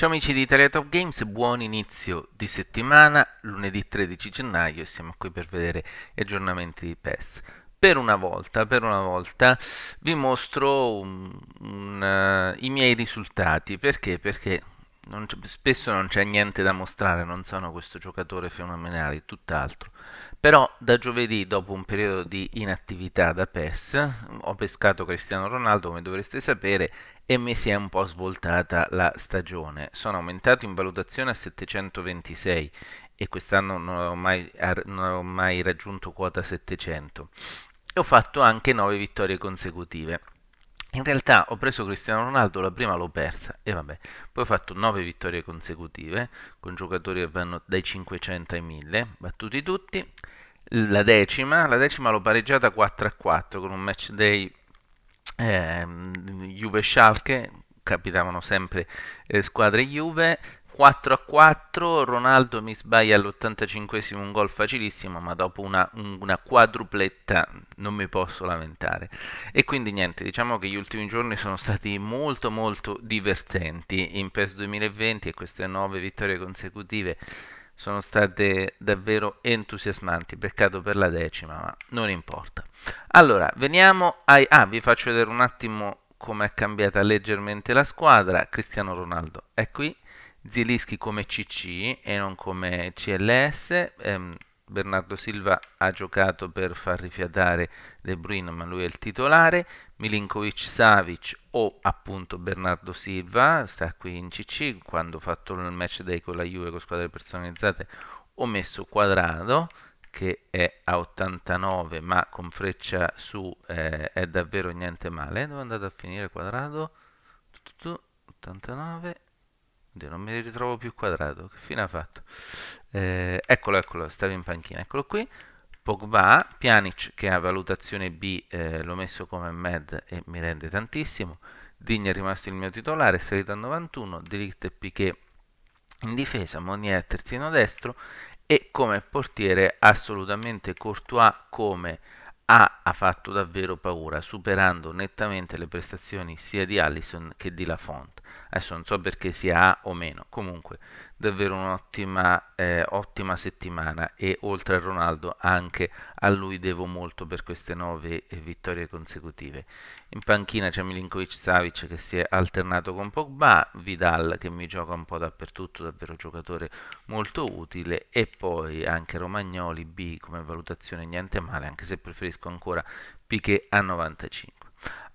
Ciao amici di Teletop Games, buon inizio di settimana, lunedì 13 gennaio e siamo qui per vedere gli aggiornamenti di PES. Per una volta, per una volta vi mostro un, un, uh, i miei risultati, perché? Perché non spesso non c'è niente da mostrare, non sono questo giocatore fenomenale, tutt'altro. Però da giovedì, dopo un periodo di inattività da PES, ho pescato Cristiano Ronaldo, come dovreste sapere, e mi si è un po' svoltata la stagione. Sono aumentato in valutazione a 726 e quest'anno non ho mai, non ho mai raggiunto quota 700. E ho fatto anche 9 vittorie consecutive. In realtà ho preso Cristiano Ronaldo, la prima l'ho persa e vabbè, poi ho fatto 9 vittorie consecutive con giocatori che vanno dai 500 ai 1000, battuti tutti. La decima, la decima l'ho pareggiata 4 a 4 con un match day eh, Juve-Schalke, capitavano sempre eh, squadre Juve, 4 a 4, Ronaldo mi sbaglia all'85 esimo un gol facilissimo, ma dopo una, una, quadrupletta non mi posso lamentare. E quindi niente, diciamo che gli ultimi giorni sono stati molto molto divertenti in PES 2020 e queste 9 vittorie consecutive sono state davvero entusiasmanti, peccato per la decima, ma non importa. Allora, veniamo ai... Ah, vi faccio vedere un attimo come è cambiata leggermente la squadra. Cristiano Ronaldo è qui Zilischi come CC e non come CLS. Ehm, Bernardo Silva ha giocato per far rifiatare De Bruyne, ma lui è il titolare. Milinkovic Savic o appunto Bernardo Silva sta qui in CC. Quando ho fatto il match day con la Juve con squadre personalizzate ho messo quadrado che è a 89 ma con freccia su eh, è davvero niente male dove è andato a finire quadrato 89 Oddio, non mi ritrovo più quadrato. Che fine ha fatto? Eh, eccolo, eccolo, stava in panchina. Eccolo qui. Pogba, Pjanic che ha valutazione B, eh, l'ho messo come med e mi rende tantissimo. Digna è rimasto il mio titolare, è salito a 91. Delict e Piquet in difesa, Monier terzino destro e come portiere assolutamente Courtois come A ha fatto davvero paura, superando nettamente le prestazioni sia di Allison che di Lafont adesso non so perché sia A o meno, comunque davvero un'ottima eh, ottima settimana e oltre a Ronaldo anche a lui devo molto per queste nove eh, vittorie consecutive. In panchina c'è Milinkovic Savic che si è alternato con Pogba, Vidal che mi gioca un po' dappertutto, davvero giocatore molto utile e poi anche Romagnoli B come valutazione niente male, anche se preferisco ancora Piquet a 95.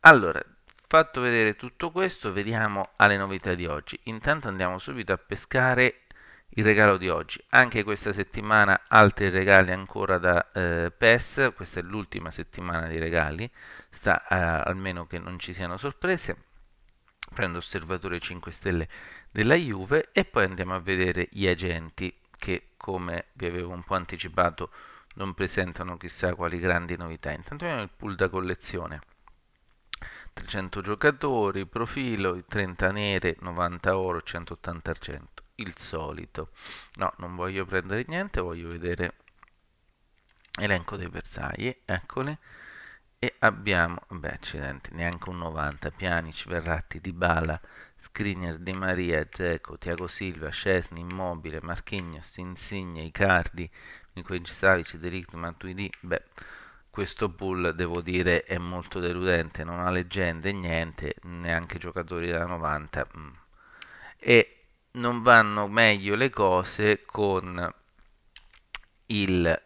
Allora, Fatto vedere tutto questo, vediamo alle novità di oggi. Intanto andiamo subito a pescare il regalo di oggi. Anche questa settimana altri regali ancora da eh, PES, questa è l'ultima settimana di regali, sta eh, almeno che non ci siano sorprese. Prendo osservatore 5 stelle della Juve e poi andiamo a vedere gli agenti che come vi avevo un po' anticipato non presentano chissà quali grandi novità. Intanto abbiamo il pool da collezione 300 giocatori, profilo, 30 nere, 90 oro, 180 argento, il solito. No, non voglio prendere niente, voglio vedere elenco dei bersagli, eccole. E abbiamo, beh accidenti, neanche un 90, Pianic, Verratti, Dybala, Skriniar, Di Maria, Geco, Tiago Silva, Scesni, Immobile, Marchignos, Insigne, Icardi, Mico Savic, Delict, Matuidi, beh questo pool devo dire è molto deludente, non ha leggende, niente, neanche giocatori da 90 mm. e non vanno meglio le cose con il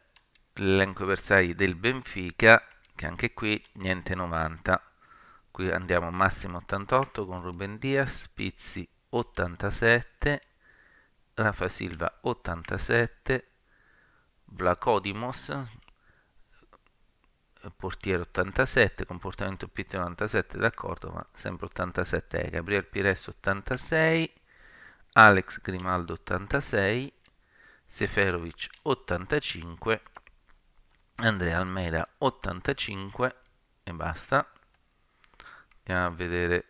l'elenco avversari del Benfica che anche qui niente 90 qui andiamo massimo 88 con Ruben Dias, Pizzi 87 Rafa Silva 87 Vlacodimos portiere 87, comportamento PT97 d'accordo, ma sempre 87 è Gabriel Pires 86, Alex Grimaldo 86, Seferovic 85, Andrea Almeida 85 e basta. Andiamo a vedere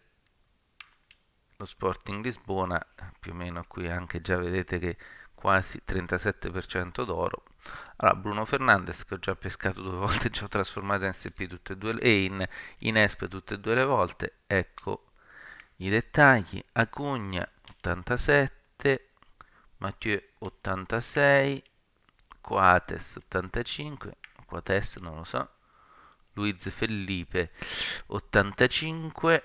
lo Sporting Lisbona, più o meno qui anche già vedete che quasi 37% d'oro, allora, Bruno Fernandez che ho già pescato due volte, già ho trasformato in SP tutte e due e in, in ESP tutte e due le volte. Ecco i dettagli. Acugna 87, Mathieu 86, Coates 85, Coates non lo so, Luiz Felipe 85,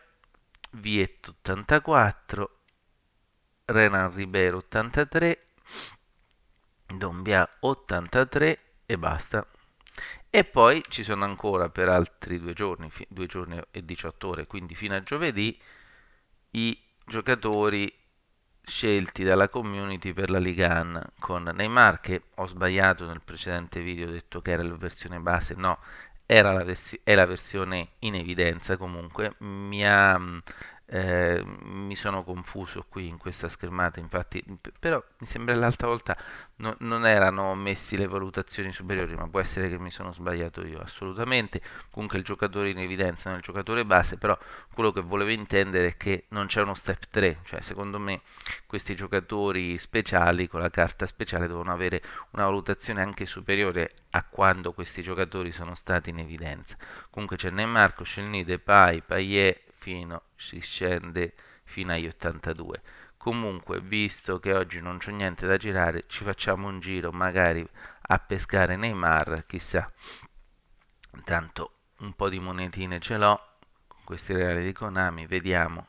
Vietto 84, Renan Ribeiro 83, Dombia 83 e basta. E poi ci sono ancora per altri due giorni, due giorni e 18 ore, quindi fino a giovedì, i giocatori scelti dalla community per la Ligan con Neymar che ho sbagliato nel precedente video ho detto che era la versione base no era la è la versione in evidenza comunque mi ha eh, mi sono confuso qui in questa schermata, infatti, però mi sembra l'altra volta no, non erano messi le valutazioni superiori, ma può essere che mi sono sbagliato io, assolutamente. Comunque il giocatore in evidenza non è il giocatore base, però quello che volevo intendere è che non c'è uno step 3, cioè secondo me questi giocatori speciali con la carta speciale devono avere una valutazione anche superiore a quando questi giocatori sono stati in evidenza. Comunque c'è Neymar, Koscielny, Depay, Payet, fino, si scende fino agli 82 comunque visto che oggi non c'è niente da girare ci facciamo un giro magari a pescare nei mar chissà intanto un po' di monetine ce l'ho con questi regali di Konami vediamo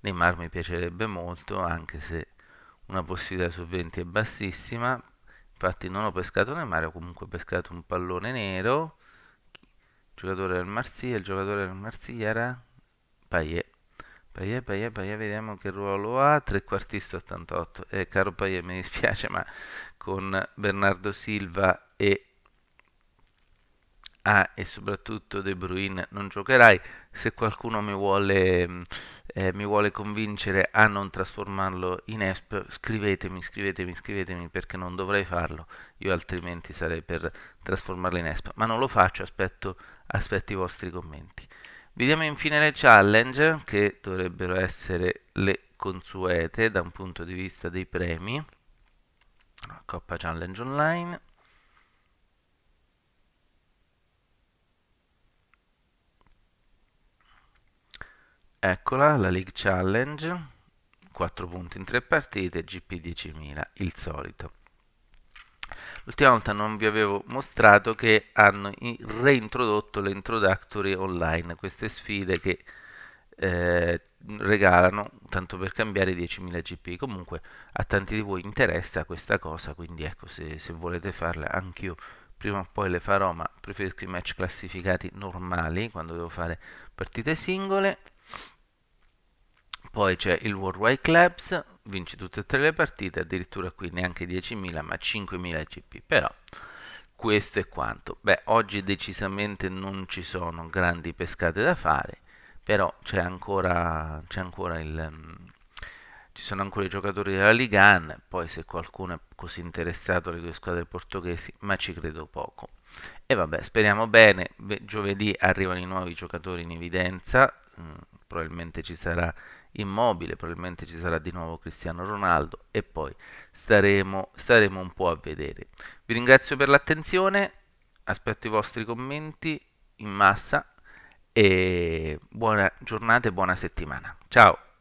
nei mar mi piacerebbe molto anche se una possibilità su 20 è bassissima infatti non ho pescato nei mare ho comunque pescato un pallone nero il giocatore del Marsiglia il giocatore del Marsiglia era Paie. Paie, Paie, Paie, vediamo che ruolo ha, trequartista 88. Eh, caro Paie, mi dispiace, ma con Bernardo Silva e, ah, e soprattutto De Bruyne non giocherai. Se qualcuno mi vuole, mm, eh, mi vuole convincere a non trasformarlo in ESP, scrivetemi, scrivetemi, scrivetemi perché non dovrei farlo. Io altrimenti sarei per trasformarlo in ESP, ma non lo faccio, aspetto, aspetto i vostri commenti. Vediamo infine le challenge che dovrebbero essere le consuete da un punto di vista dei premi. Coppa Challenge Online. Eccola la League Challenge, 4 punti in 3 partite, GP 10.000, il solito l'ultima volta non vi avevo mostrato che hanno reintrodotto le introductory online, queste sfide che eh, regalano, tanto per cambiare, 10.000 GP. Comunque a tanti di voi interessa questa cosa, quindi ecco, se, se volete farla anch'io prima o poi le farò, ma preferisco i match classificati normali quando devo fare partite singole. Poi c'è il Worldwide Clubs, vince tutte e tre le partite, addirittura qui neanche 10.000 ma 5.000 GP, però questo è quanto. Beh, oggi decisamente non ci sono grandi pescate da fare, però c'è ancora, c'è ancora il... Um, ci sono ancora i giocatori della Ligan, poi se qualcuno è così interessato alle due squadre portoghesi, ma ci credo poco. E vabbè, speriamo bene, giovedì arrivano i nuovi giocatori in evidenza, mm, probabilmente ci sarà immobile, probabilmente ci sarà di nuovo Cristiano Ronaldo e poi staremo, staremo un po' a vedere. Vi ringrazio per l'attenzione, aspetto i vostri commenti in massa e buona giornata e buona settimana. Ciao!